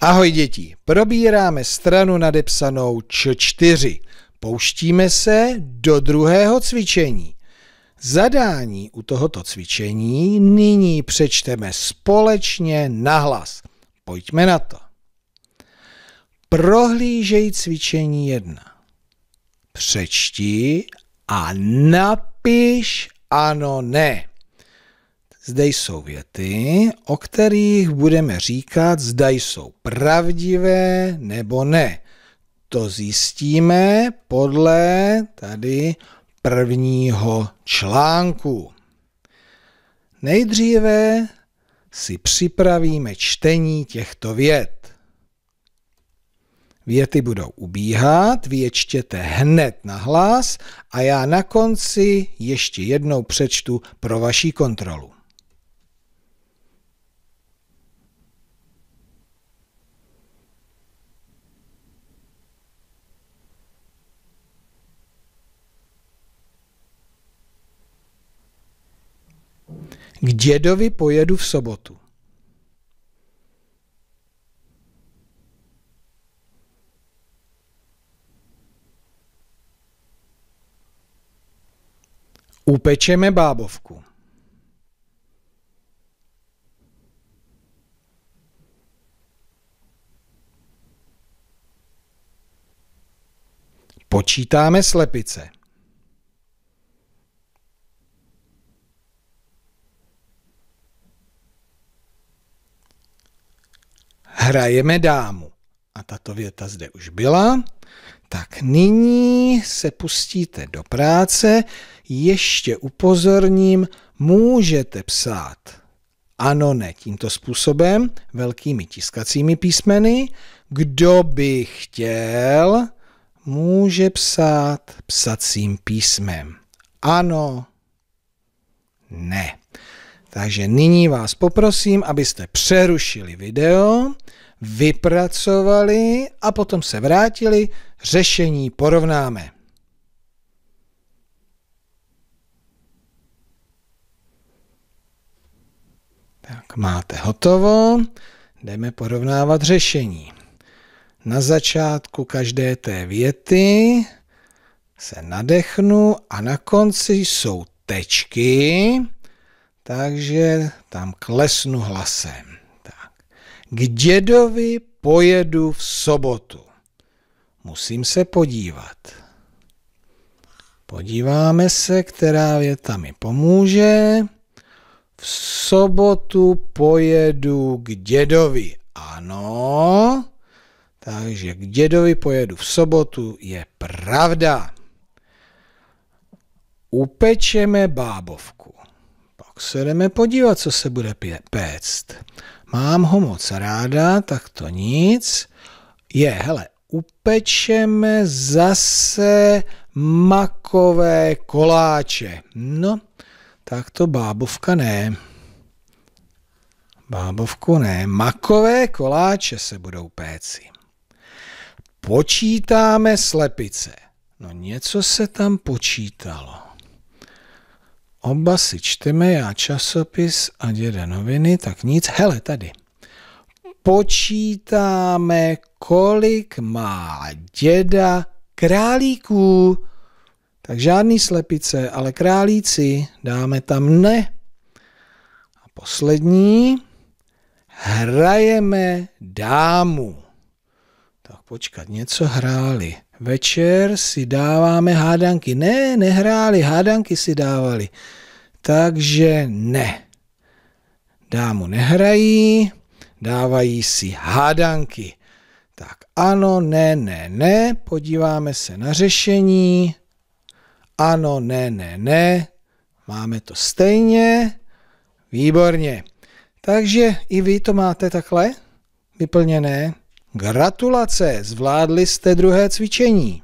Ahoj děti, probíráme stranu nadepsanou Č4. Pouštíme se do druhého cvičení. Zadání u tohoto cvičení nyní přečteme společně nahlas. Pojďme na to. Prohlížej cvičení 1. Přečti a napiš ano ne. Zde jsou věty, o kterých budeme říkat, zda jsou pravdivé nebo ne. To zjistíme podle tady prvního článku. Nejdříve si připravíme čtení těchto vět. Věty budou ubíhat, vy je čtěte hned na hlas a já na konci ještě jednou přečtu pro vaši kontrolu. K dědovi pojedu v sobotu. Upečeme bábovku. Počítáme slepice. hrajeme dámu. A tato věta zde už byla. Tak nyní se pustíte do práce. Ještě upozorním, můžete psát ano, ne tímto způsobem, velkými tiskacími písmeny. Kdo by chtěl, může psát psacím písmem. Ano, ne. Takže nyní vás poprosím, abyste přerušili video, vypracovali a potom se vrátili, řešení porovnáme. Tak máte hotovo, jdeme porovnávat řešení. Na začátku každé té věty se nadechnu a na konci jsou tečky. Takže tam klesnu hlasem. Tak. K dědovi pojedu v sobotu. Musím se podívat. Podíváme se, která věta mi pomůže. V sobotu pojedu k dědovi. Ano. Takže k dědovi pojedu v sobotu je pravda. Upečeme bábovku tak se jdeme podívat, co se bude péct. Mám ho moc ráda, tak to nic. Je, hele, upečeme zase makové koláče. No, tak to bábovka ne. Bábovku ne. Makové koláče se budou péci. Počítáme slepice. No něco se tam počítalo. Oba si čteme, já časopis a děda noviny, tak nic. Hele, tady. Počítáme, kolik má děda králíků. Tak žádný slepice, ale králíci dáme tam ne. A poslední, hrajeme dámu. Tak počkat, něco hráli večer si dáváme hádanky. Ne, nehráli, hádanky si dávali. Takže ne. Dámu nehrají, dávají si hádanky. Tak ano, ne, ne, ne, podíváme se na řešení. Ano, ne, ne, ne, máme to stejně. Výborně. Takže i vy to máte takhle vyplněné. Gratulace, zvládli jste druhé cvičení.